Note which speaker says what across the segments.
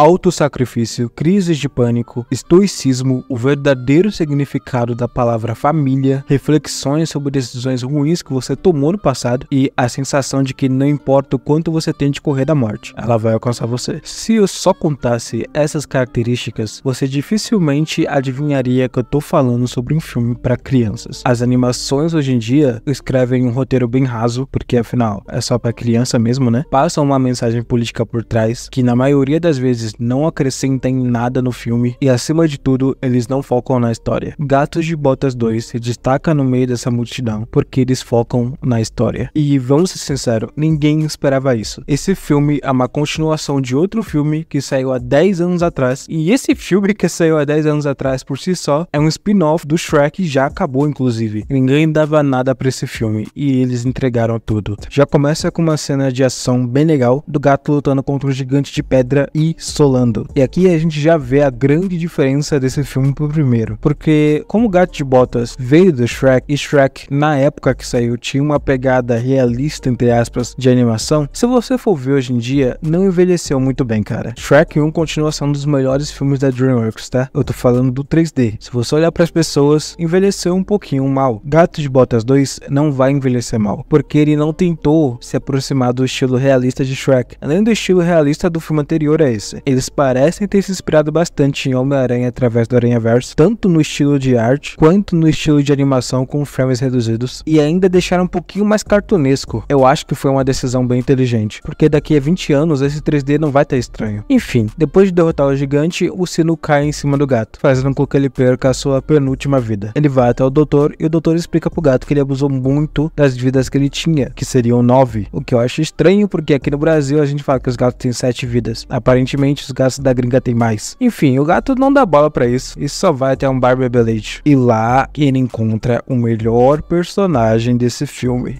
Speaker 1: autossacrifício, crises de pânico, estoicismo, o verdadeiro significado da palavra família, reflexões sobre decisões ruins que você tomou no passado e a sensação de que não importa o quanto você tem de correr da morte, ela vai alcançar você. Se eu só contasse essas características, você dificilmente adivinharia que eu tô falando sobre um filme para crianças. As animações hoje em dia escrevem um roteiro bem raso, porque afinal é só para criança mesmo, né? Passam uma mensagem política por trás que na maioria das vezes não acrescentam nada no filme e, acima de tudo, eles não focam na história. Gatos de Botas 2 se destaca no meio dessa multidão porque eles focam na história. E vamos ser sinceros, ninguém esperava isso. Esse filme é uma continuação de outro filme que saiu há 10 anos atrás e esse filme que saiu há 10 anos atrás por si só é um spin-off do Shrek já acabou inclusive. Ninguém dava nada para esse filme e eles entregaram tudo. Já começa com uma cena de ação bem legal do gato lutando contra um gigante de pedra e Solando. E aqui a gente já vê a grande diferença desse filme pro primeiro, porque como Gato de Botas veio do Shrek e Shrek na época que saiu tinha uma pegada realista entre aspas de animação, se você for ver hoje em dia, não envelheceu muito bem, cara. Shrek 1 continua sendo um dos melhores filmes da DreamWorks, tá? Eu tô falando do 3D. Se você olhar para as pessoas, envelheceu um pouquinho mal. Gato de Botas 2 não vai envelhecer mal, porque ele não tentou se aproximar do estilo realista de Shrek, além do estilo realista do filme anterior é esse. Eles parecem ter se inspirado bastante em Homem-Aranha através do Aranha-Verso, tanto no estilo de arte quanto no estilo de animação com frames reduzidos, e ainda deixaram um pouquinho mais cartunesco. Eu acho que foi uma decisão bem inteligente, porque daqui a 20 anos esse 3D não vai estar estranho. Enfim, depois de derrotar o gigante, o sino cai em cima do gato, fazendo com que ele perca a sua penúltima vida. Ele vai até o doutor e o doutor explica pro gato que ele abusou muito das vidas que ele tinha, que seriam nove, o que eu acho estranho porque aqui no Brasil a gente fala que os gatos têm sete vidas. Aparentemente os gatos da gringa têm mais. Enfim, o gato não dá bola para isso e só vai até um Barbie Village. E lá ele encontra o melhor personagem desse filme.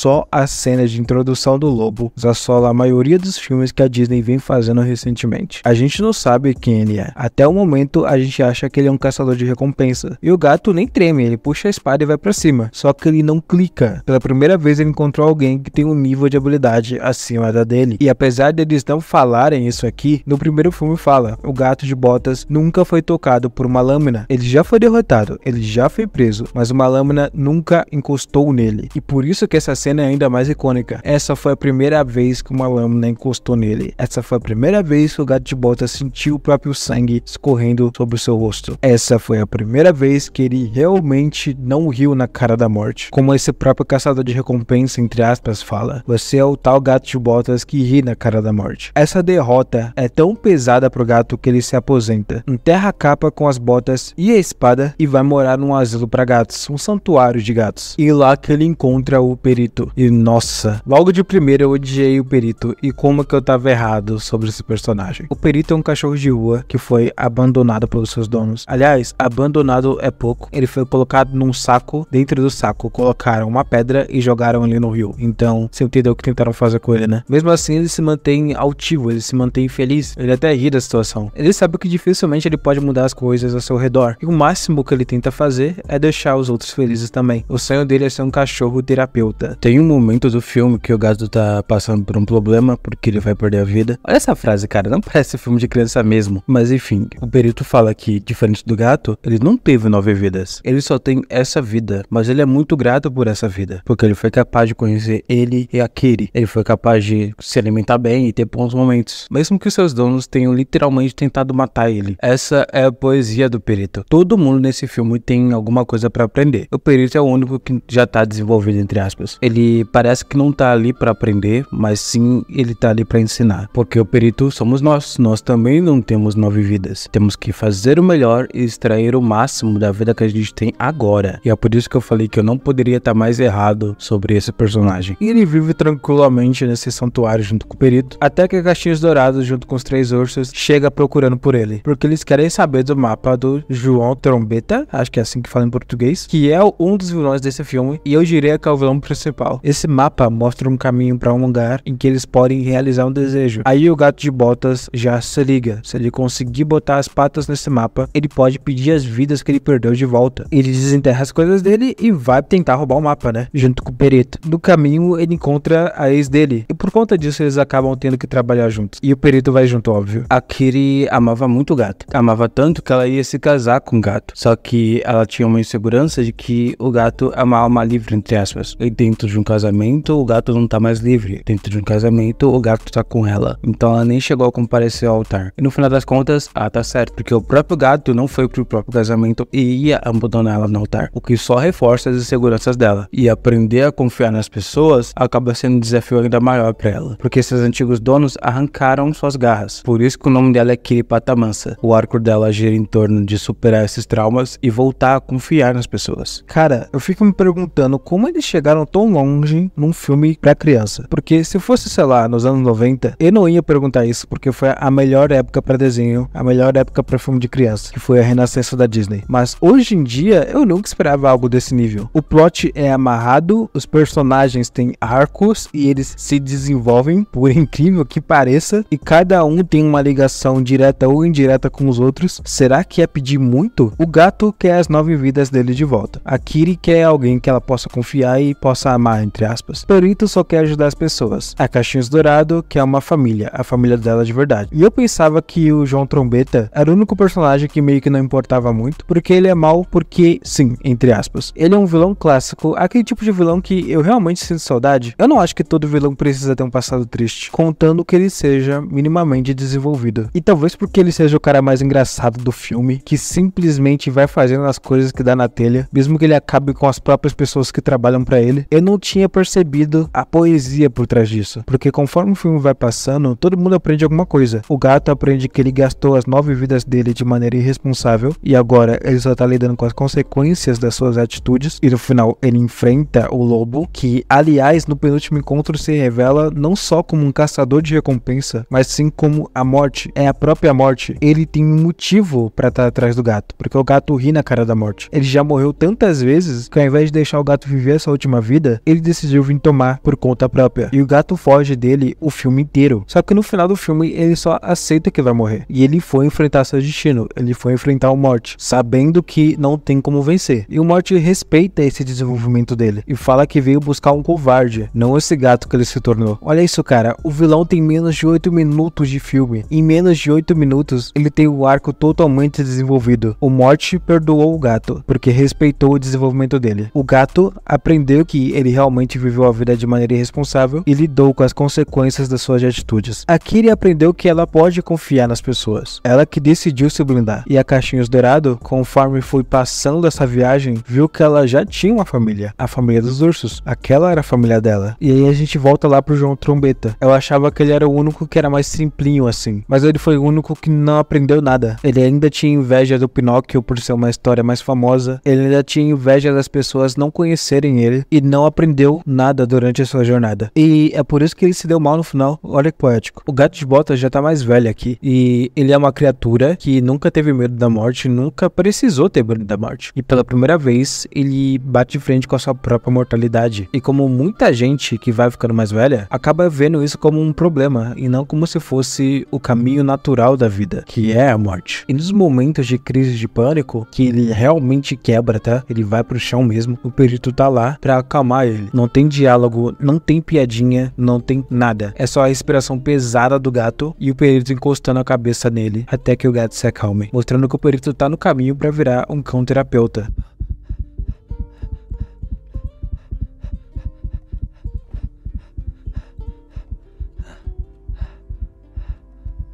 Speaker 1: só a cena de introdução do lobo já assola a maioria dos filmes que a Disney vem fazendo recentemente. A gente não sabe quem ele é. Até o momento a gente acha que ele é um caçador de recompensa. E o gato nem treme, ele puxa a espada e vai para cima. Só que ele não clica. Pela primeira vez ele encontrou alguém que tem um nível de habilidade acima da dele. E apesar deles não falarem isso aqui, no primeiro filme fala: o gato de botas nunca foi tocado por uma lâmina. Ele já foi derrotado, ele já foi preso, mas uma lâmina nunca encostou nele. E por isso que essa cena cena é ainda mais icônica. Essa foi a primeira vez que uma lâmina encostou nele. Essa foi a primeira vez que o gato de bota sentiu o próprio sangue escorrendo sobre o seu rosto. Essa foi a primeira vez que ele realmente não riu na cara da morte. Como esse próprio caçador de recompensa, entre aspas, fala: Você é o tal gato de botas que ri na cara da morte. Essa derrota é tão pesada pro gato que ele se aposenta. Enterra a capa com as botas e a espada e vai morar num asilo para gatos, um santuário de gatos. E lá que ele encontra o perito perito. E nossa, logo de primeira eu odiei o perito e como que eu tava errado sobre esse personagem. O perito é um cachorro de rua que foi abandonado pelos seus donos. Aliás, abandonado é pouco. Ele foi colocado num saco. Dentro do saco colocaram uma pedra e jogaram ele no rio. Então, você entendeu o que tentaram fazer com ele, né? Mesmo assim, ele se mantém altivo, ele se mantém feliz. Ele até ri da situação. Ele sabe que dificilmente ele pode mudar as coisas ao seu redor. E o máximo que ele tenta fazer é deixar os outros felizes também. O sonho dele é ser um cachorro terapeuta. Ter tem um momento do filme que o gato tá passando por um problema porque ele vai perder a vida. Olha essa frase, cara, não parece filme de criança mesmo. Mas enfim, o perito fala que, diferente do gato, ele não teve nove vidas. Ele só tem essa vida, mas ele é muito grato por essa vida, porque ele foi capaz de conhecer ele e a Kiri. Ele foi capaz de se alimentar bem e ter bons momentos, mesmo que seus donos tenham literalmente tentado matar ele. Essa é a poesia do perito. Todo mundo nesse filme tem alguma coisa para aprender. O perito é o único que já tá desenvolvido entre aspas. Ele ele parece que não está ali para aprender, mas sim ele está ali para ensinar. Porque o perito somos nós, nós também não temos nove vidas. Temos que fazer o melhor e extrair o máximo da vida que a gente tem agora. E é por isso que eu falei que eu não poderia estar tá mais errado sobre esse personagem. E ele vive tranquilamente nesse santuário junto com o perito, até que a caixinha Dourados, junto com os três ursos, chega procurando por ele. Porque eles querem saber do mapa do João Trombeta, acho que é assim que fala em português, que é um dos vilões desse filme, e eu diria que é o vilão principal esse mapa mostra um caminho para um lugar em que eles podem realizar um desejo. Aí o gato de botas já se liga. Se ele conseguir botar as patas nesse mapa, ele pode pedir as vidas que ele perdeu de volta. Ele desenterra as coisas dele e vai tentar roubar o mapa, né? Junto com o perito. No caminho, ele encontra a ex dele. E por conta disso, eles acabam tendo que trabalhar juntos. E o Perito vai junto, óbvio. A Kiri amava muito o gato. Amava tanto que ela ia se casar com o gato. Só que ela tinha uma insegurança de que o gato é uma alma livre, entre aspas, dentro de um casamento, o gato não tá mais livre. Dentro de um casamento, o gato tá com ela. Então ela nem chegou a comparecer ao altar. E no final das contas, ah, tá certo, porque o próprio gato não foi pro próprio casamento e ia abandonar ela no altar, o que só reforça as inseguranças dela. E aprender a confiar nas pessoas acaba sendo um desafio ainda maior para ela, porque seus antigos donos arrancaram suas garras. Por isso que o nome dela é Kiripata Mansa. O arco dela gira em torno de superar esses traumas e voltar a confiar nas pessoas. Cara, eu fico me perguntando como eles chegaram tão longe longe num filme para criança. Porque se fosse, sei lá, nos anos 90, eu não ia perguntar isso, porque foi a melhor época para desenho, a melhor época para filme de criança, que foi a renascença da Disney. Mas hoje em dia, eu nunca esperava algo desse nível. O plot é amarrado, os personagens têm arcos e eles se desenvolvem, por incrível que pareça, e cada um tem uma ligação direta ou indireta com os outros. Será que é pedir muito? O gato quer as nove vidas dele de volta. A Kiri quer alguém que ela possa confiar e possa amar entre aspas, Perito só quer ajudar as pessoas. A Caixinhos Dourado é uma família, a família dela de verdade. E eu pensava que o João Trombeta era o único personagem que meio que não importava muito, porque ele é mal porque sim, entre aspas. Ele é um vilão clássico, aquele tipo de vilão que eu realmente sinto saudade. Eu não acho que todo vilão precisa ter um passado triste, contando que ele seja minimamente desenvolvido. E talvez porque ele seja o cara mais engraçado do filme, que simplesmente vai fazendo as coisas que dá na telha, mesmo que ele acabe com as próprias pessoas que trabalham para ele. Eu não tinha percebido a poesia por trás disso. Porque conforme o filme vai passando, todo mundo aprende alguma coisa. O gato aprende que ele gastou as nove vidas dele de maneira irresponsável e agora ele só tá lidando com as consequências das suas atitudes. E no final ele enfrenta o lobo, que aliás no penúltimo encontro se revela não só como um caçador de recompensa, mas sim como a morte. É a própria morte. Ele tem um motivo para estar tá atrás do gato, porque o gato ri na cara da morte. Ele já morreu tantas vezes que ao invés de deixar o gato viver essa última vida, ele decidiu vir tomar por conta própria. E o gato foge dele o filme inteiro. Só que no final do filme ele só aceita que vai morrer. E ele foi enfrentar seu destino, ele foi enfrentar o Morte, sabendo que não tem como vencer. E o Morte respeita esse desenvolvimento dele e fala que veio buscar um covarde, não esse gato que ele se tornou. Olha isso, cara, o vilão tem menos de 8 minutos de filme. Em menos de 8 minutos, ele tem o arco totalmente desenvolvido. O Morte perdoou o gato, porque respeitou o desenvolvimento dele. O gato aprendeu que ele realmente viveu a vida de maneira irresponsável e lidou com as consequências das suas atitudes. A Kiri aprendeu que ela pode confiar nas pessoas. Ela que decidiu se blindar. E a Caixinhos Dourado, conforme foi passando essa viagem, viu que ela já tinha uma família. A família dos ursos. Aquela era a família dela. E aí a gente volta lá pro João Trombeta. Eu achava que ele era o único que era mais simplinho assim. Mas ele foi o único que não aprendeu nada. Ele ainda tinha inveja do Pinóquio por ser uma história mais famosa. Ele ainda tinha inveja das pessoas não conhecerem ele e não aprenderem aprendeu nada durante a sua jornada. E é por isso que ele se deu mal no final. Olha que poético. O gato de botas já tá mais velho aqui. E ele é uma criatura que nunca teve medo da morte, nunca precisou ter medo da morte. E pela primeira vez, ele bate de frente com a sua própria mortalidade. E como muita gente que vai ficando mais velha, acaba vendo isso como um problema e não como se fosse o caminho natural da vida, que é a morte. E nos momentos de crise de pânico, que ele realmente quebra, tá? Ele vai pro chão mesmo. O perito tá lá pra acalmar ele dele. Não tem diálogo, não tem piadinha, não tem nada. É só a respiração pesada do gato e o perito encostando a cabeça nele até que o gato se acalme, mostrando que o perito tá no caminho para virar um cão terapeuta.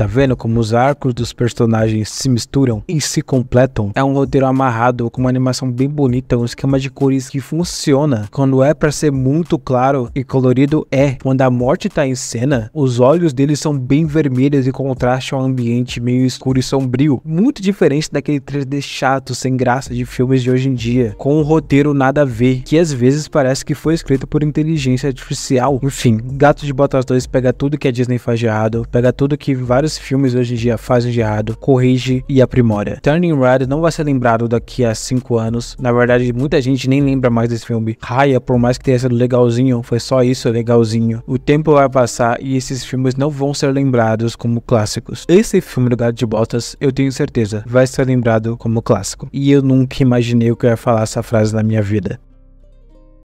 Speaker 1: Tá vendo como os arcos dos personagens se misturam e se completam? É um roteiro amarrado com uma animação bem bonita, um esquema de cores que funciona. Quando é para ser muito claro e colorido, é. Quando a morte tá em cena, os olhos deles são bem vermelhos e contrastam ao ambiente meio escuro e sombrio. Muito diferente daquele 3D chato, sem graça de filmes de hoje em dia, com um roteiro nada a ver, que às vezes parece que foi escrito por inteligência artificial. Enfim, Gato de Botas 2 pega tudo que a Disney faz de errado, pega tudo que vários os filmes hoje em dia fazem de errado, corrige e aprimora. Turning Red não vai ser lembrado daqui a 5 anos. Na verdade, muita gente nem lembra mais desse filme. Raya, por mais que tenha sido legalzinho, foi só isso, legalzinho. O tempo vai passar e esses filmes não vão ser lembrados como clássicos. Esse filme do Gato de Botas, eu tenho certeza, vai ser lembrado como clássico. E eu nunca imaginei que eu ia falar essa frase na minha vida.